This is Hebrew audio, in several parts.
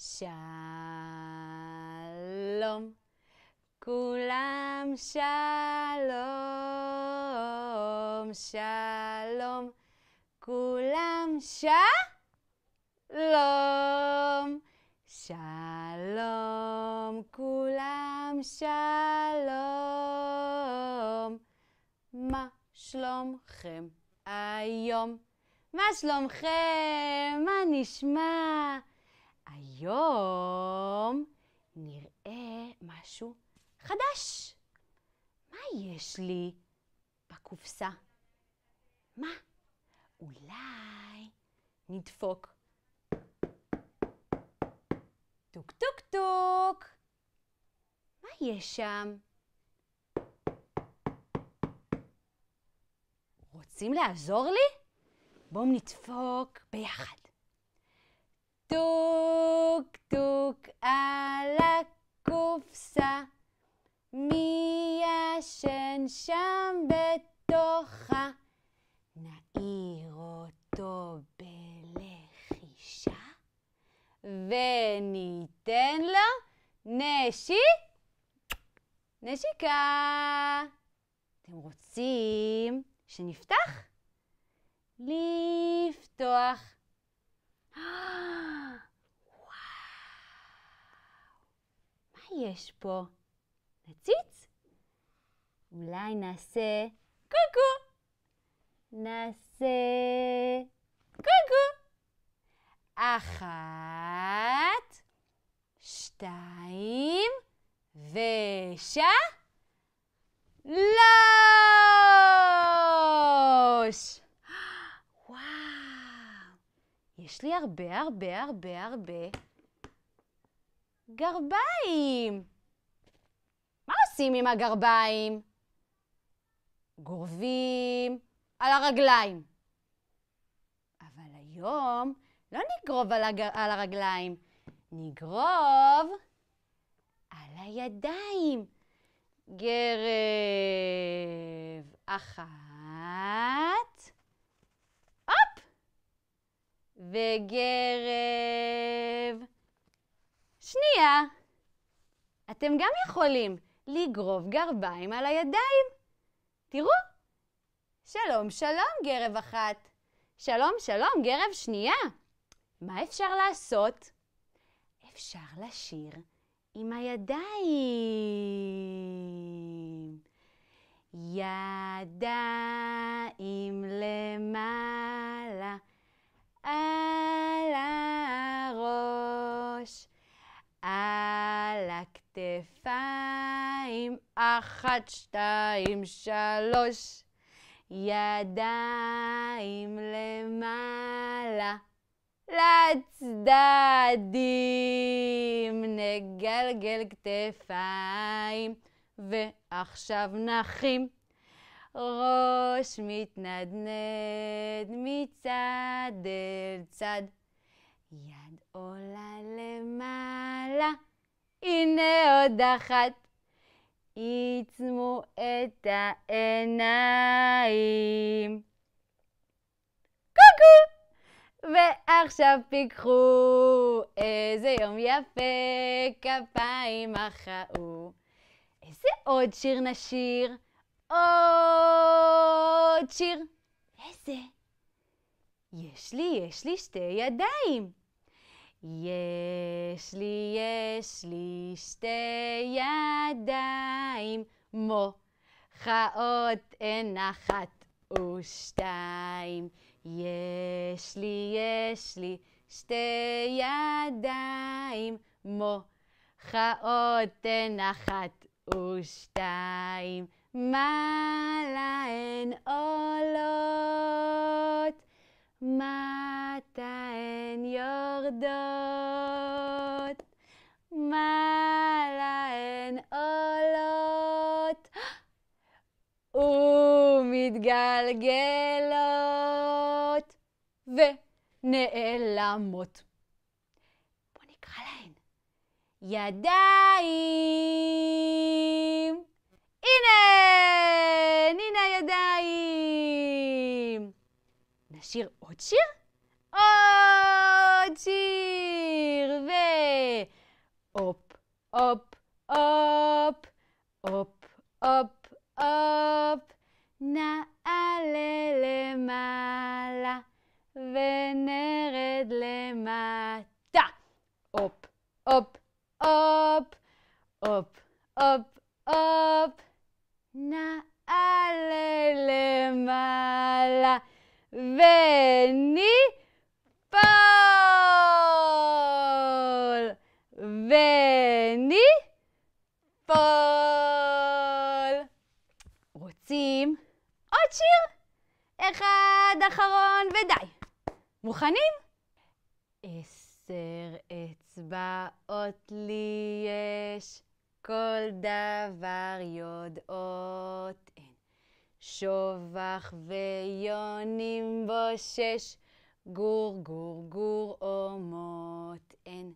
שלום. כולם שלום, שלום. כולם שלום. שלום, כולם שלום. מה שלומכם היום? מה שלומכם? מה נשמע? היום נראה משהו חדש. מה יש לי בקופסה? מה? אולי נדפוק. טוק טוק טוק! מה יש שם? רוצים לעזור לי? בואו נדפוק ביחד. קופסה. מי ישן שם בתוכה? נעיר אותו בלחישה, וניתן לו נשי... נשיקה. אתם רוצים שנפתח? לפתוח. יש פה? נציץ? אולי נעשה קוקו. נעשה קוקו. אחת, שתיים, ושלוש! וואו, יש לי הרבה הרבה הרבה הרבה גרביים. מה עושים עם הגרביים? גורבים על הרגליים. אבל היום לא נגרוב על, הגר... על הרגליים, נגרוב על הידיים. גרב אחת, הופ! וגרב שנייה. אתם גם יכולים לגרוב גרביים על הידיים. תראו, שלום, שלום, גרב אחת. שלום, שלום, גרב שנייה. מה אפשר לעשות? אפשר לשיר עם הידיים. ידיים למעלה. ידיים, אחת, שתיים, שלוש. ידיים למעלה, לצדדים, נגלגל כתפיים, ועכשיו נחים. ראש מתנדנד מצד אל צד, יד עולה למעלה, הנה עוד אחת. いつも得たえない קוקו! ועכשיו פיקחו, איזה יום יפה, כפיים מחאו. איזה עוד שיר נשיר? עוד שיר. איזה? יש לי, יש לי שתי ידיים. יש לי, יש לי שתי ידיים מוחאות אין אחת ושתיים. יש לי, יש לי שתי ידיים מוחאות אין אחת ושתיים. מה להן עולות? מה יורדות, מה להן עולות ומתגלגלות ונעלמות. בואו נקרא להן. ידיים. הנה, הנה הידיים. נשיר עוד שיר? עוד שיר, ו... הופ, הופ, הופ, הופ, הופ, הופ, נעלה למעלה ונרד למטה. הופ, הופ, הופ, הופ, הופ, הופ, נעלה למעלה וני... עוד שיר? אחד אחרון ודי. מוכנים? עשר אצבעות לי יש, כל דבר יודעות הן. שובח ויונים בו שש, גור גור גור אומות הן.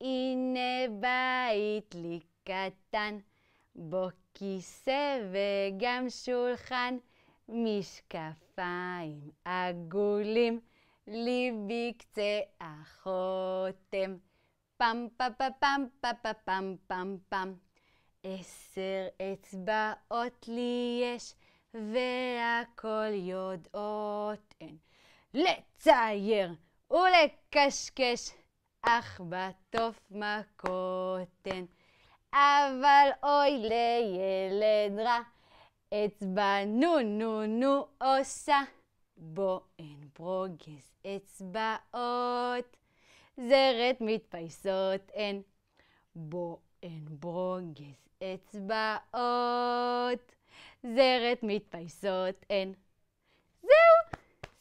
הנה בית לי קטן, בו כיסא וגם שולחן. משקפיים עגולים, ליבי קצה החותם. פם פם פם פם פם פם פם פם. עשר אצבעות לי יש, והכל יודעות הן. לצייר ולקשקש, אך בתוף מכות הן. אבל אוי לילד רע. אצבע נו נו נו עושה אין ברוגז אצבעות, זרת מתפייסות אין. הן. אין ברוגז אצבעות, זרת מתפייסות אין. זהו,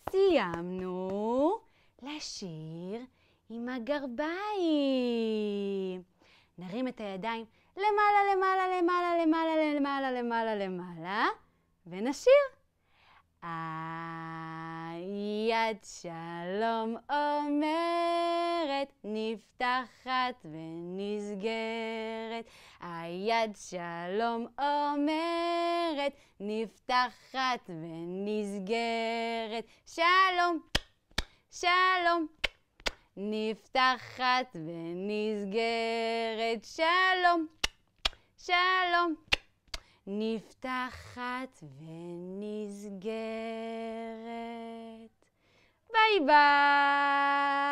סיימנו לשיר עם הגרביים. נרים את הידיים למעלה, למעלה, למעלה, למעלה, למעלה, למעלה, למעלה, ונשיר. היד שלום אומרת, נפתחת ונסגרת. היד שלום אומרת, נפתחת ונסגרת. שלום, שלום. נפתחת ונסגרת, שלום. שלום. נפתחת ונסגרת. ביי ביי.